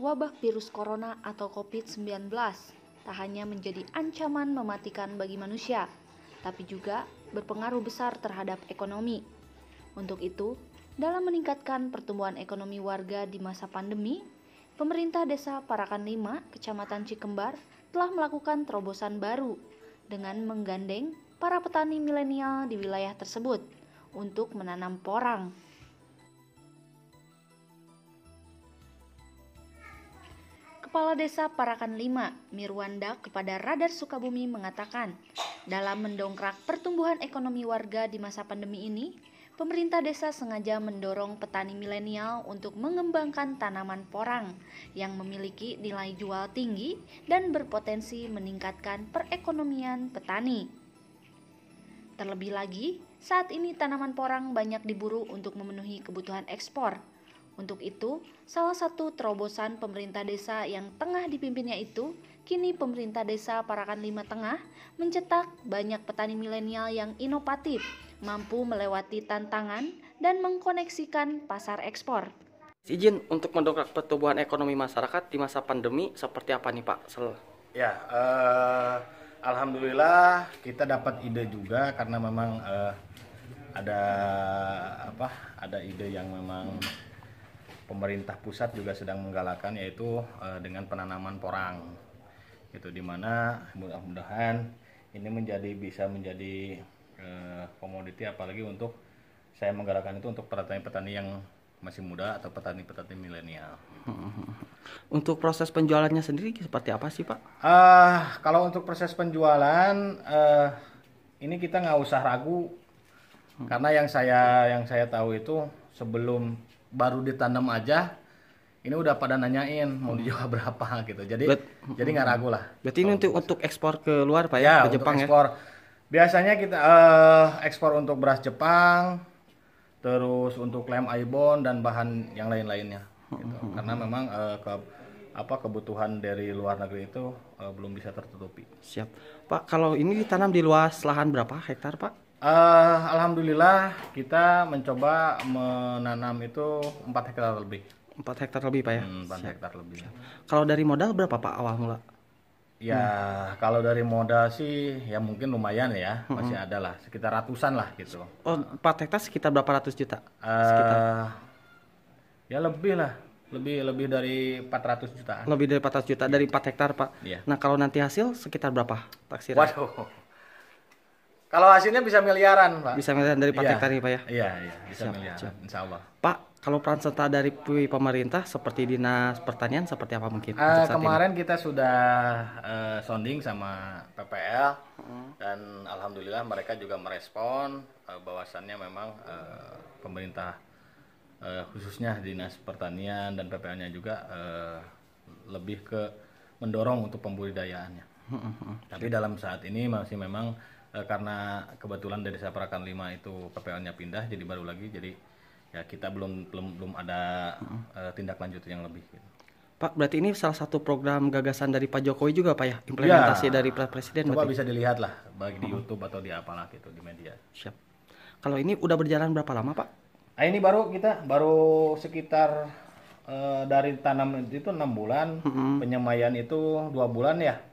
wabah virus corona atau COVID-19 tak hanya menjadi ancaman mematikan bagi manusia, tapi juga berpengaruh besar terhadap ekonomi. Untuk itu, dalam meningkatkan pertumbuhan ekonomi warga di masa pandemi, pemerintah desa Parakan 5, Kecamatan Cikembar, telah melakukan terobosan baru dengan menggandeng para petani milenial di wilayah tersebut untuk menanam porang. Kepala Desa Parakan 5, Mirwanda kepada Radar Sukabumi mengatakan, dalam mendongkrak pertumbuhan ekonomi warga di masa pandemi ini, pemerintah desa sengaja mendorong petani milenial untuk mengembangkan tanaman porang yang memiliki nilai jual tinggi dan berpotensi meningkatkan perekonomian petani. Terlebih lagi, saat ini tanaman porang banyak diburu untuk memenuhi kebutuhan ekspor, untuk itu, salah satu terobosan pemerintah desa yang tengah dipimpinnya itu, kini pemerintah desa Parakan Lima Tengah mencetak banyak petani milenial yang inovatif, mampu melewati tantangan dan mengkoneksikan pasar ekspor. Izin untuk mendongkrak pertumbuhan ekonomi masyarakat di masa pandemi seperti apa nih Pak? Sel. Ya, uh, alhamdulillah kita dapat ide juga karena memang uh, ada apa? Ada ide yang memang hmm pemerintah pusat juga sedang menggalakkan yaitu eh, dengan penanaman porang itu dimana mudah-mudahan ini menjadi bisa menjadi eh, komoditi apalagi untuk saya menggalakkan itu untuk petani-petani yang masih muda atau petani-petani milenial. Untuk proses penjualannya sendiri seperti apa sih Pak? Uh, kalau untuk proses penjualan uh, ini kita nggak usah ragu hmm. karena yang saya yang saya tahu itu sebelum baru ditanam aja ini udah pada nanyain mau dijual berapa gitu jadi Bet, jadi nggak ragu lah berarti ini untuk untuk ekspor ke luar pak ya, ya ke Jepang ya? ekspor, ya biasanya kita uh, ekspor untuk beras Jepang terus untuk lem aibon dan bahan yang lain-lainnya gitu. Hmm, hmm, karena hmm. memang uh, ke apa kebutuhan dari luar negeri itu uh, belum bisa tertutupi siap pak kalau ini ditanam di luas lahan berapa hektar pak Uh, Alhamdulillah kita mencoba menanam itu 4 hektar lebih. 4 hektar lebih Pak ya? Hmm, 4 hektar lebih. Kalau dari modal berapa Pak awal mula? Ya hmm. kalau dari modal sih ya mungkin lumayan ya hmm. masih ada lah sekitar ratusan lah gitu. Oh 4 hektar sekitar berapa ratus juta? Uh, sekitar. Ya lebih lah lebih lebih dari 400 juta. Lebih dari 400 juta dari 4 iya. hektar, Pak. Iya. Nah, kalau nanti hasil sekitar berapa taksiran? Waduh. Kalau hasilnya bisa miliaran, Pak. Bisa miliaran dari praktek iya. tani, Pak ya. Iya, iya, bisa siap, miliaran, siap. insya Allah. Pak, kalau peran serta dari pemerintah seperti dinas pertanian seperti apa mungkin? Uh, kemarin ini? kita sudah uh, sounding sama PPL hmm. dan alhamdulillah mereka juga merespon uh, bahwasannya memang uh, pemerintah uh, khususnya dinas pertanian dan PPL-nya juga uh, lebih ke mendorong untuk pembudidayaannya. Hmm, hmm, hmm. Tapi dalam saat ini masih memang Eh, karena kebetulan dari saya 5 kan itu PPL-nya pindah jadi baru lagi jadi ya kita belum belum belum ada hmm. Eh, tindak lanjut yang lebih gitu. Pak, berarti ini salah satu program gagasan dari Pak Jokowi juga Pak ya, implementasi ya, dari Presiden. Coba bisa dilihat lah, baik di hmm. YouTube atau di apalah gitu di media. Siap. Kalau ini udah berjalan berapa lama Pak? Nah, ini baru kita baru sekitar uh, dari tanam itu enam bulan, hmm. penyemaian itu dua bulan ya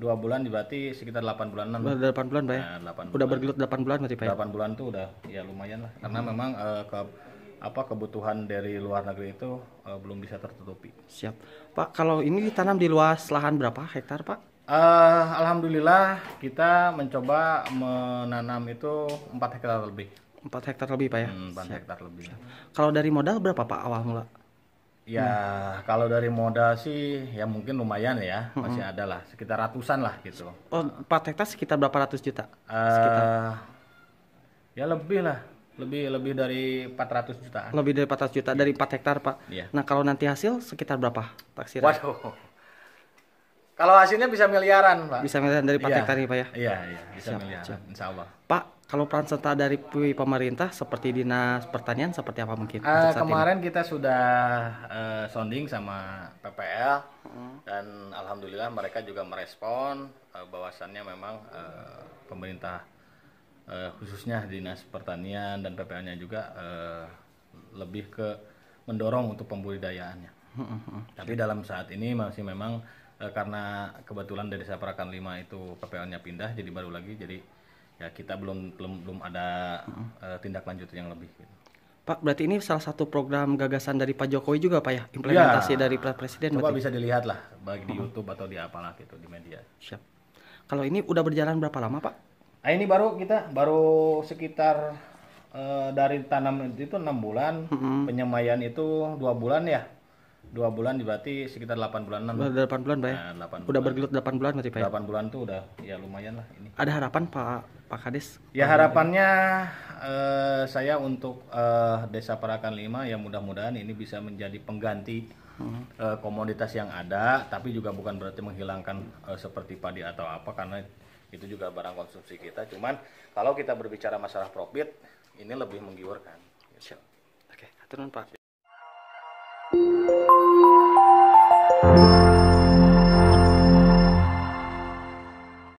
dua bulan berarti sekitar 8 bulan enam delapan ya? bulan pak ya nah, delapan bulan. udah bergelut 8 bulan berarti pak ya? Delapan bulan tuh udah ya lumayan lah karena hmm. memang uh, ke apa kebutuhan dari luar negeri itu uh, belum bisa tertutupi siap pak kalau ini ditanam di luas lahan berapa hektar pak Uh, Alhamdulillah kita mencoba menanam itu empat hektar lebih. Empat hektar lebih Pak ya? Hmm, hektar lebih. Siap. Kalau dari modal berapa Pak awal mula? Ya hmm. kalau dari modal sih ya mungkin lumayan ya hmm. masih ada lah sekitar ratusan lah gitu. Oh, 4 hektar sekitar berapa ratus juta? Uh, sekitar. Eh, ya lebih lah lebih lebih dari 400 juta. Lebih dari 400 juta dari 4 hektar pak. Iya. Nah kalau nanti hasil sekitar berapa taksiran? Waduh. Kalau hasilnya bisa miliaran pak. Bisa miliaran dari 4 ya. hektar ini pak ya? Iya iya bisa Siap, miliaran. Insya Allah. Pak kalau peran serta dari pemerintah seperti dinas pertanian seperti apa mungkin? Uh, kemarin ini? kita sudah uh, sounding sama PPL uh. Hmm. dan alhamdulillah mereka juga merespon uh, bahwasannya memang uh, pemerintah uh, khususnya dinas pertanian dan PPL-nya juga uh, lebih ke mendorong untuk pembudidayaannya. uh. Tapi dalam saat ini masih memang uh, karena kebetulan dari saya perakan 5 itu PPL-nya pindah jadi baru lagi jadi ya kita belum belum belum ada uh-huh. uh, tindak lanjut yang lebih gitu. Pak, berarti ini salah satu program gagasan dari Pak Jokowi juga Pak ya, iya. implementasi ya, dari Pak Presiden. Coba bisa dilihat lah, baik di YouTube atau di apalah gitu di media. Siap. Kalau ini udah berjalan berapa lama Pak? Nah, ini baru kita baru sekitar uh, dari tanam itu enam bulan, uh-huh. penyemaian itu dua bulan ya dua bulan berarti sekitar delapan bulan 6 bulan 8 bulan pak ya nah, bulan. udah bergelut delapan bulan berarti pak ya? delapan bulan tuh udah ya lumayan lah ini ada harapan pak pak kades ya harapannya eh, saya untuk eh, desa Parakan lima ya mudah-mudahan ini bisa menjadi pengganti hmm. eh, komoditas yang ada tapi juga bukan berarti menghilangkan eh, seperti padi atau apa karena itu juga barang konsumsi kita cuman kalau kita berbicara masalah profit ini lebih menggiurkan oke okay. kasih pak